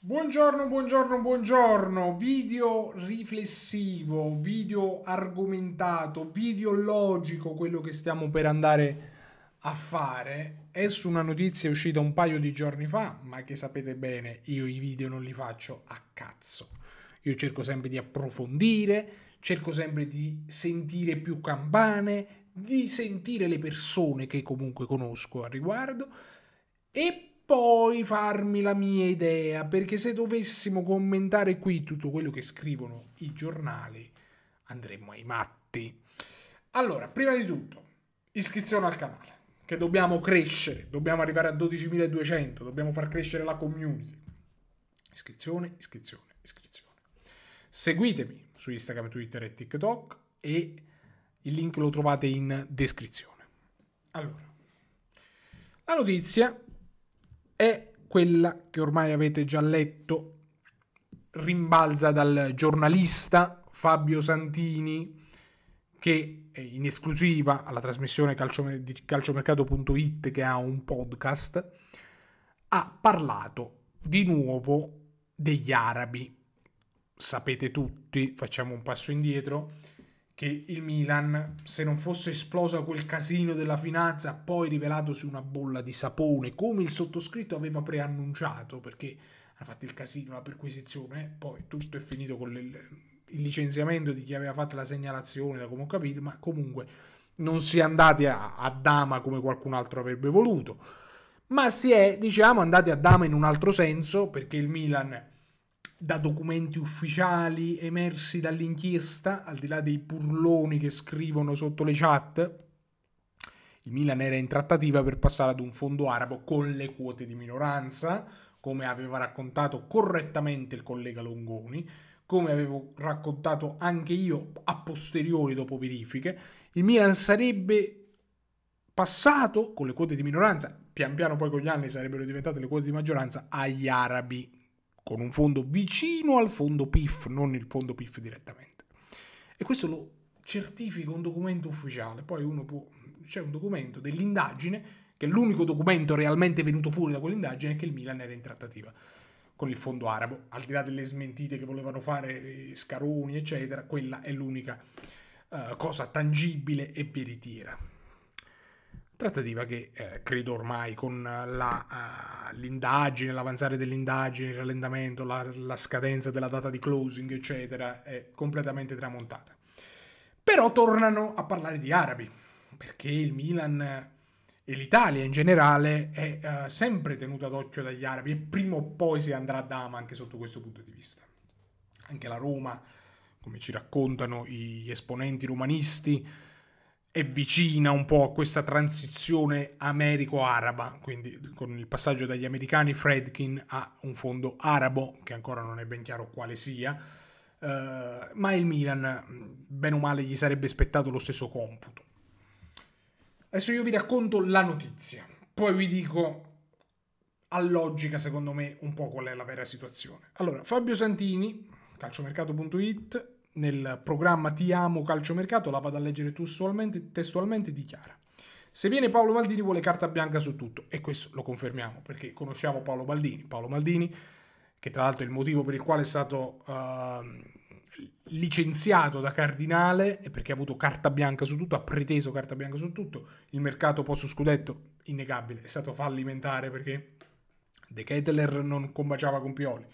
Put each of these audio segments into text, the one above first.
Buongiorno, buongiorno, buongiorno. Video riflessivo, video argomentato, video logico, quello che stiamo per andare a fare è su una notizia uscita un paio di giorni fa, ma che sapete bene, io i video non li faccio a cazzo. Io cerco sempre di approfondire, cerco sempre di sentire più campane, di sentire le persone che comunque conosco a riguardo e poi farmi la mia idea, perché se dovessimo commentare qui tutto quello che scrivono i giornali, andremmo ai matti. Allora, prima di tutto, iscrizione al canale, che dobbiamo crescere, dobbiamo arrivare a 12.200, dobbiamo far crescere la community. Iscrizione, iscrizione, iscrizione. Seguitemi su Instagram, Twitter e TikTok e il link lo trovate in descrizione. Allora, la notizia è quella che ormai avete già letto, rimbalza dal giornalista Fabio Santini, che in esclusiva alla trasmissione di calciomercato.it, che ha un podcast, ha parlato di nuovo degli arabi. Sapete tutti, facciamo un passo indietro, che il Milan, se non fosse esploso quel casino della finanza, poi rivelato su una bolla di sapone, come il sottoscritto aveva preannunciato, perché ha fatto il casino, la perquisizione, poi tutto è finito con le, il licenziamento di chi aveva fatto la segnalazione, da come ho capito, ma comunque non si è andati a, a Dama come qualcun altro avrebbe voluto, ma si è, diciamo, andati a Dama in un altro senso, perché il Milan da documenti ufficiali emersi dall'inchiesta, al di là dei purloni che scrivono sotto le chat, il Milan era in trattativa per passare ad un fondo arabo con le quote di minoranza, come aveva raccontato correttamente il collega Longoni, come avevo raccontato anche io a posteriori dopo verifiche, il Milan sarebbe passato con le quote di minoranza, pian piano poi con gli anni sarebbero diventate le quote di maggioranza agli arabi con un fondo vicino al fondo PIF, non il fondo PIF direttamente. E questo lo certifica un documento ufficiale, poi uno può, c'è un documento dell'indagine, che è l'unico documento realmente venuto fuori da quell'indagine, è che il Milan era in trattativa con il fondo arabo, al di là delle smentite che volevano fare eh, Scaroni, eccetera, quella è l'unica uh, cosa tangibile e veritiera. Trattativa che eh, credo ormai con la, uh, l'indagine, l'avanzare dell'indagine, il rallentamento, la, la, scadenza della data di closing, eccetera, è completamente tramontata. Però tornano a parlare di arabi, perché il Milan e l'Italia in generale è uh, sempre tenuta d'occhio dagli arabi e prima o poi si andrà a dama anche sotto questo punto di vista. Anche la Roma, come ci raccontano gli esponenti romanisti, è vicina un po' a questa transizione americo-araba, quindi con il passaggio dagli americani Fredkin a un fondo arabo, che ancora non è ben chiaro quale sia, eh, ma il Milan, bene o male, gli sarebbe spettato lo stesso computo. Adesso io vi racconto la notizia, poi vi dico a logica, secondo me, un po' qual è la vera situazione. Allora, Fabio Santini, calciomercato.it, nel programma Ti amo calciomercato, la vado a leggere testualmente, testualmente dichiara. Se viene Paolo Maldini vuole carta bianca su tutto e questo lo confermiamo perché conosciamo Paolo Maldini. Paolo Maldini, che tra l'altro è il motivo per il quale è stato uh, licenziato da Cardinale e perché ha avuto carta bianca su tutto, ha preteso carta bianca su tutto. Il mercato post scudetto, innegabile, è stato fallimentare perché De Keteler non combaciava con Pioli.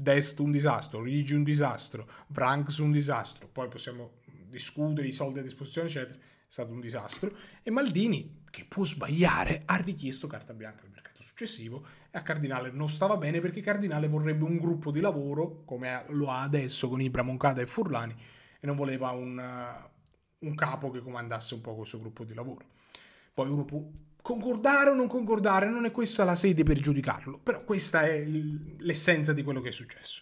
Dest un disastro, Luigi un disastro, Franks un disastro, poi possiamo discutere i soldi a disposizione, eccetera, è stato un disastro. E Maldini, che può sbagliare, ha richiesto carta bianca al mercato successivo e a Cardinale non stava bene perché Cardinale vorrebbe un gruppo di lavoro, come lo ha adesso con Ibra, Moncada e Furlani, e non voleva un, un capo che comandasse un po' questo gruppo di lavoro. Poi uno può Concordare o non concordare, non è questa la sede per giudicarlo, però questa è l'essenza di quello che è successo.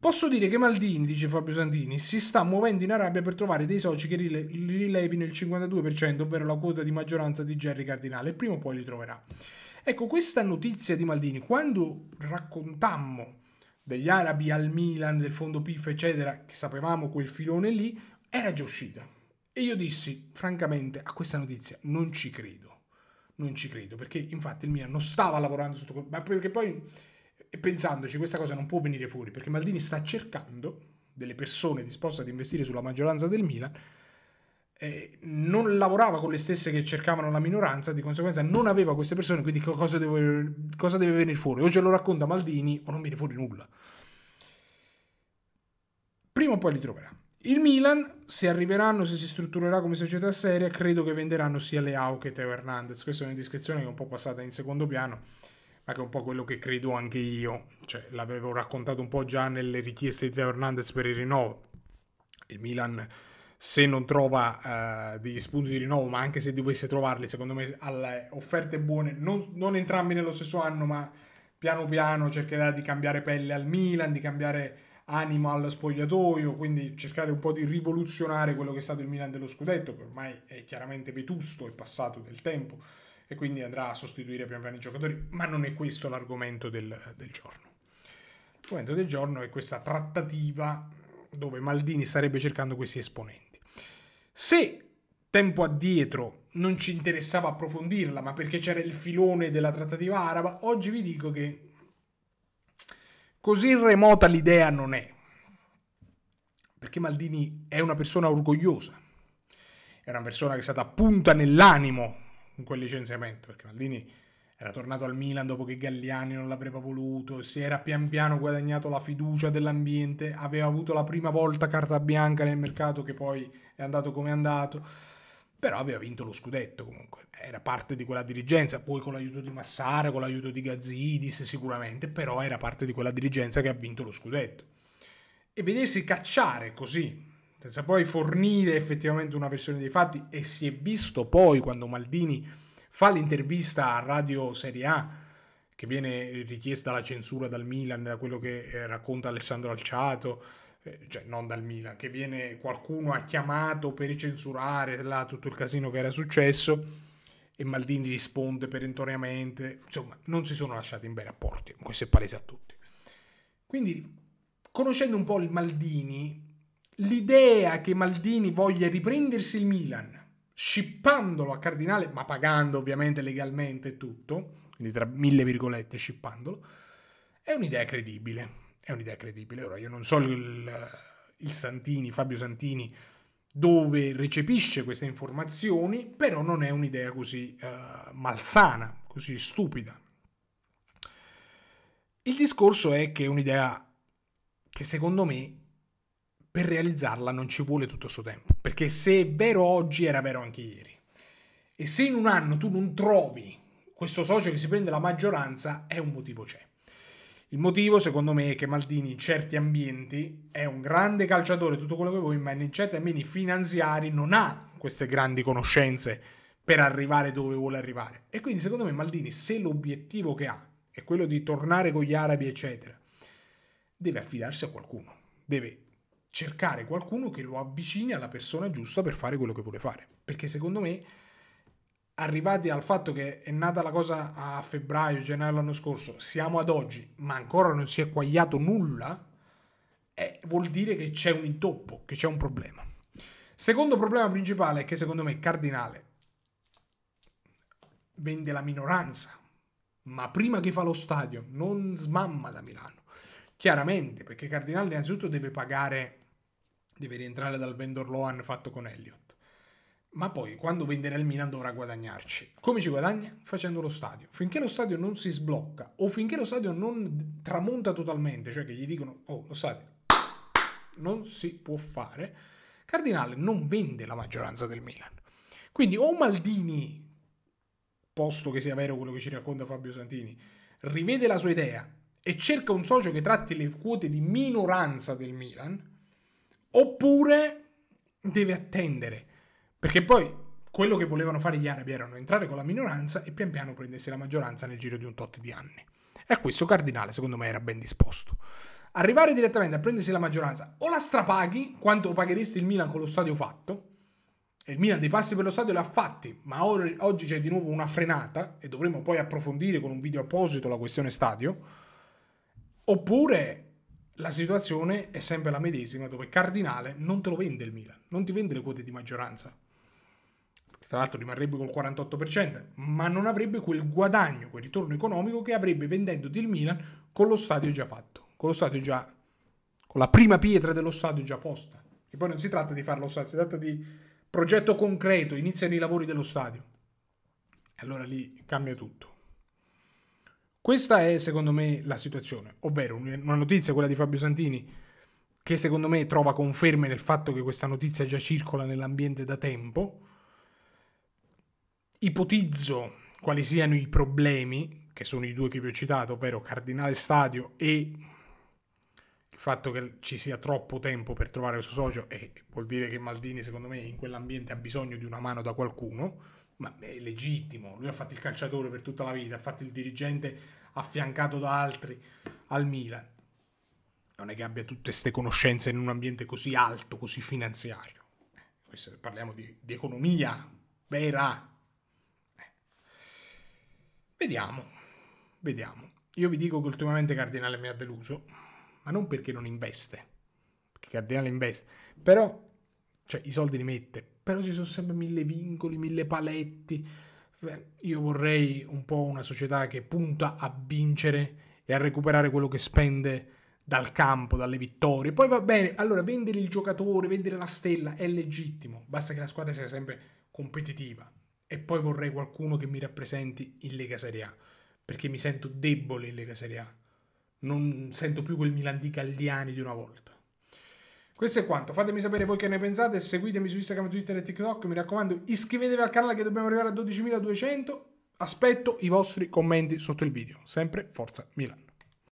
Posso dire che Maldini, dice Fabio Santini, si sta muovendo in Arabia per trovare dei soci che rilevino il 52%, ovvero la quota di maggioranza di Jerry Cardinale, e prima o poi li troverà. Ecco, questa notizia di Maldini, quando raccontammo degli arabi al Milan, del fondo PIF, eccetera, che sapevamo quel filone lì, era già uscita. E io dissi, francamente, a questa notizia non ci credo. Non ci credo, perché infatti il Milan non stava lavorando sotto... Ma perché poi, eh, pensandoci, questa cosa non può venire fuori, perché Maldini sta cercando delle persone disposte ad investire sulla maggioranza del Milan, eh, non lavorava con le stesse che cercavano la minoranza, di conseguenza non aveva queste persone, quindi cosa deve, cosa deve venire fuori? O ce lo racconta Maldini o non viene fuori nulla. Prima o poi li troverà. Il Milan, se arriveranno, se si strutturerà come società seria, credo che venderanno sia Leao che Teo Hernandez. Questa è una discrezione che è un po' passata in secondo piano, ma che è un po' quello che credo anche io. Cioè, l'avevo raccontato un po' già nelle richieste di Teo Hernandez per il rinnovo. Il Milan, se non trova uh, degli spunti di rinnovo, ma anche se dovesse trovarli, secondo me, alle offerte buone, non, non entrambi nello stesso anno, ma piano piano cercherà di cambiare pelle al Milan, di cambiare anima allo spogliatoio, quindi cercare un po' di rivoluzionare quello che è stato il Milan dello scudetto, che ormai è chiaramente vetusto, è passato del tempo e quindi andrà a sostituire pian piano i giocatori, ma non è questo l'argomento del, del giorno. L'argomento del giorno è questa trattativa dove Maldini starebbe cercando questi esponenti. Se tempo addietro non ci interessava approfondirla, ma perché c'era il filone della trattativa araba, oggi vi dico che Così remota l'idea non è, perché Maldini è una persona orgogliosa, è una persona che è stata punta nell'animo in quel licenziamento, perché Maldini era tornato al Milan dopo che Galliani non l'avrebbe voluto, si era pian piano guadagnato la fiducia dell'ambiente, aveva avuto la prima volta carta bianca nel mercato che poi è andato come è andato però aveva vinto lo scudetto comunque, era parte di quella dirigenza, poi con l'aiuto di Massara, con l'aiuto di Gazzidis sicuramente, però era parte di quella dirigenza che ha vinto lo scudetto. E vedersi cacciare così, senza poi fornire effettivamente una versione dei fatti, e si è visto poi quando Maldini fa l'intervista a Radio Serie A, che viene richiesta la censura dal Milan, da quello che eh, racconta Alessandro Alciato, eh, cioè non dal Milan, che viene qualcuno ha chiamato per censurare là, tutto il casino che era successo e Maldini risponde perentoriamente, insomma non si sono lasciati in bei rapporti, questo è palese a tutti. Quindi conoscendo un po' il Maldini, l'idea che Maldini voglia riprendersi il Milan, scippandolo a Cardinale, ma pagando ovviamente legalmente tutto, quindi tra mille virgolette scippandolo, è un'idea credibile è un'idea credibile. Ora, io non so il, il Santini, Fabio Santini, dove recepisce queste informazioni, però non è un'idea così uh, malsana, così stupida. Il discorso è che è un'idea che secondo me per realizzarla non ci vuole tutto questo tempo, perché se è vero oggi era vero anche ieri. E se in un anno tu non trovi questo socio che si prende la maggioranza, è un motivo c'è. Il motivo, secondo me, è che Maldini in certi ambienti è un grande calciatore, tutto quello che vuoi, ma in certi ambienti finanziari non ha queste grandi conoscenze per arrivare dove vuole arrivare. E quindi, secondo me, Maldini, se l'obiettivo che ha è quello di tornare con gli arabi, eccetera, deve affidarsi a qualcuno, deve cercare qualcuno che lo avvicini alla persona giusta per fare quello che vuole fare. Perché secondo me arrivati al fatto che è nata la cosa a febbraio, gennaio l'anno scorso, siamo ad oggi, ma ancora non si è quagliato nulla, eh, vuol dire che c'è un intoppo, che c'è un problema. Secondo problema principale, che secondo me è cardinale, vende la minoranza, ma prima che fa lo stadio non smamma da Milano. Chiaramente, perché Cardinale innanzitutto deve pagare, deve rientrare dal vendor Loan fatto con Elliott ma poi quando venderà il Milan dovrà guadagnarci. Come ci guadagna? Facendo lo stadio. Finché lo stadio non si sblocca o finché lo stadio non tramonta totalmente, cioè che gli dicono oh lo stadio non si può fare, Cardinale non vende la maggioranza del Milan. Quindi o Maldini, posto che sia vero quello che ci racconta Fabio Santini, rivede la sua idea e cerca un socio che tratti le quote di minoranza del Milan, oppure deve attendere perché poi quello che volevano fare gli arabi erano entrare con la minoranza e pian piano prendersi la maggioranza nel giro di un tot di anni. E a questo Cardinale, secondo me, era ben disposto. Arrivare direttamente a prendersi la maggioranza, o la strapaghi quanto pagheresti il Milan con lo stadio fatto, e il Milan dei passi per lo stadio li ha fatti, ma or- oggi c'è di nuovo una frenata, e dovremo poi approfondire con un video apposito la questione stadio, oppure la situazione è sempre la medesima, dove Cardinale non te lo vende il Milan, non ti vende le quote di maggioranza, tra l'altro rimarrebbe col 48%, ma non avrebbe quel guadagno, quel ritorno economico che avrebbe vendendo il Milan con lo stadio già fatto, con lo stadio già con la prima pietra dello stadio già posta. Che poi non si tratta di fare lo stadio, si tratta di progetto concreto, iniziano i lavori dello stadio. E allora lì cambia tutto. Questa è secondo me la situazione, ovvero una notizia, quella di Fabio Santini, che secondo me trova conferme nel fatto che questa notizia già circola nell'ambiente da tempo, ipotizzo quali siano i problemi, che sono i due che vi ho citato, ovvero Cardinale Stadio e il fatto che ci sia troppo tempo per trovare questo socio e vuol dire che Maldini secondo me in quell'ambiente ha bisogno di una mano da qualcuno, ma è legittimo, lui ha fatto il calciatore per tutta la vita, ha fatto il dirigente affiancato da altri al Milan. Non è che abbia tutte queste conoscenze in un ambiente così alto, così finanziario. Questo, parliamo di, di economia vera, Vediamo, vediamo. Io vi dico che ultimamente Cardinale mi ha deluso, ma non perché non investe, perché Cardinale investe, però, cioè, i soldi li mette, però ci sono sempre mille vincoli, mille paletti. Eh, io vorrei un po' una società che punta a vincere e a recuperare quello che spende dal campo, dalle vittorie. Poi va bene, allora vendere il giocatore, vendere la stella è legittimo, basta che la squadra sia sempre competitiva e poi vorrei qualcuno che mi rappresenti in Lega Serie A, perché mi sento debole in Lega Serie A. Non sento più quel Milan di Galliani di una volta. Questo è quanto, fatemi sapere voi che ne pensate, seguitemi su Instagram, Twitter e TikTok, mi raccomando iscrivetevi al canale che dobbiamo arrivare a 12.200, aspetto i vostri commenti sotto il video, sempre Forza Milan.